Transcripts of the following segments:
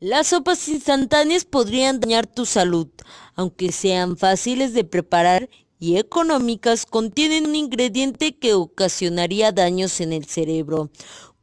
Las sopas instantáneas podrían dañar tu salud, aunque sean fáciles de preparar y económicas, contienen un ingrediente que ocasionaría daños en el cerebro.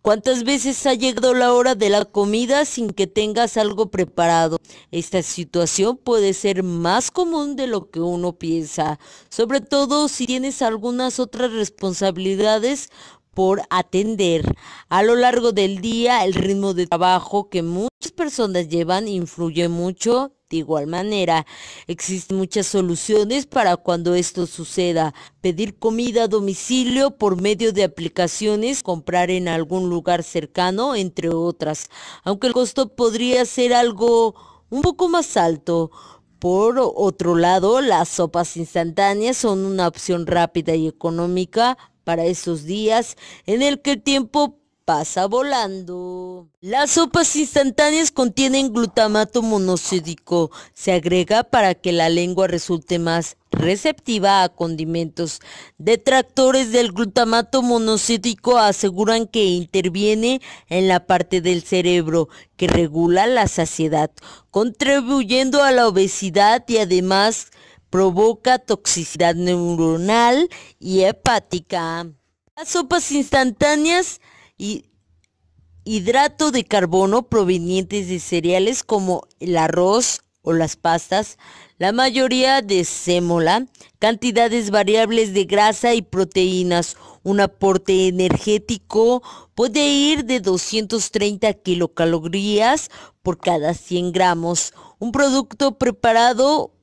¿Cuántas veces ha llegado la hora de la comida sin que tengas algo preparado? Esta situación puede ser más común de lo que uno piensa, sobre todo si tienes algunas otras responsabilidades por atender a lo largo del día el ritmo de trabajo que muchas personas llevan influye mucho de igual manera, existen muchas soluciones para cuando esto suceda. Pedir comida a domicilio por medio de aplicaciones, comprar en algún lugar cercano, entre otras. Aunque el costo podría ser algo un poco más alto. Por otro lado, las sopas instantáneas son una opción rápida y económica para esos días en el que el tiempo pasa volando. Las sopas instantáneas contienen glutamato monocídico. Se agrega para que la lengua resulte más receptiva a condimentos. Detractores del glutamato monosódico aseguran que interviene en la parte del cerebro que regula la saciedad, contribuyendo a la obesidad y además Provoca toxicidad neuronal y hepática. Las sopas instantáneas y hidrato de carbono provenientes de cereales como el arroz o las pastas, la mayoría de sémola, cantidades variables de grasa y proteínas. Un aporte energético puede ir de 230 kilocalorías por cada 100 gramos. Un producto preparado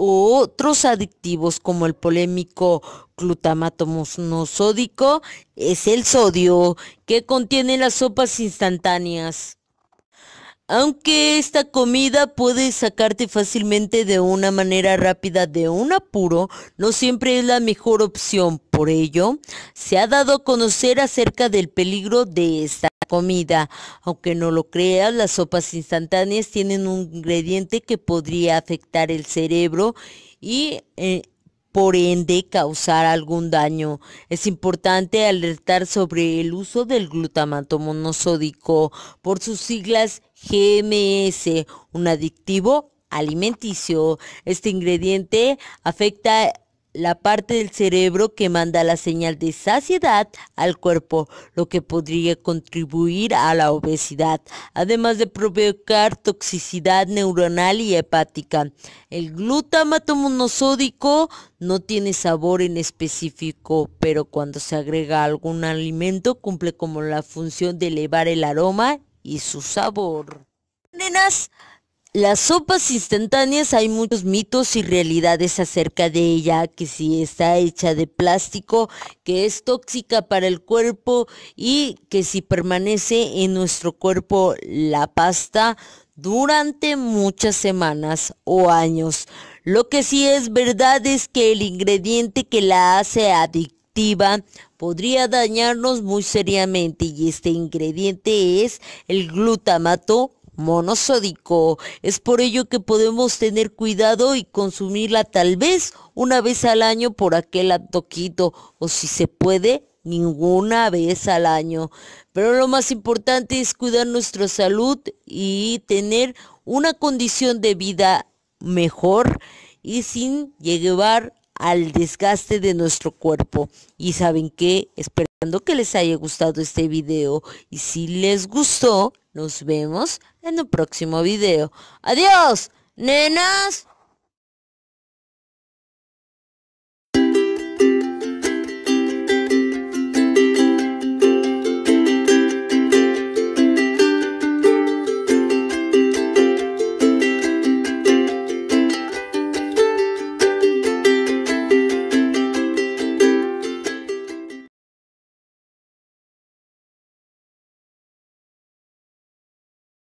otros adictivos como el polémico glutamato monosódico es el sodio que contiene las sopas instantáneas. Aunque esta comida puede sacarte fácilmente de una manera rápida de un apuro, no siempre es la mejor opción. Por ello, se ha dado a conocer acerca del peligro de esta comida. Aunque no lo creas, las sopas instantáneas tienen un ingrediente que podría afectar el cerebro y eh, por ende causar algún daño. Es importante alertar sobre el uso del glutamato monosódico por sus siglas GMS, un adictivo alimenticio. Este ingrediente afecta la parte del cerebro que manda la señal de saciedad al cuerpo, lo que podría contribuir a la obesidad, además de provocar toxicidad neuronal y hepática. El glutamato monosódico no tiene sabor en específico, pero cuando se agrega algún alimento cumple como la función de elevar el aroma y su sabor. Nenas, las sopas instantáneas hay muchos mitos y realidades acerca de ella, que si está hecha de plástico, que es tóxica para el cuerpo y que si permanece en nuestro cuerpo la pasta durante muchas semanas o años. Lo que sí es verdad es que el ingrediente que la hace adictiva podría dañarnos muy seriamente y este ingrediente es el glutamato monosódico. Es por ello que podemos tener cuidado y consumirla tal vez una vez al año por aquel toquito o si se puede ninguna vez al año. Pero lo más importante es cuidar nuestra salud y tener una condición de vida mejor y sin llevar al desgaste de nuestro cuerpo. Y saben que, esperando que les haya gustado este video y si les gustó, nos vemos en un próximo video. ¡Adiós, nenas!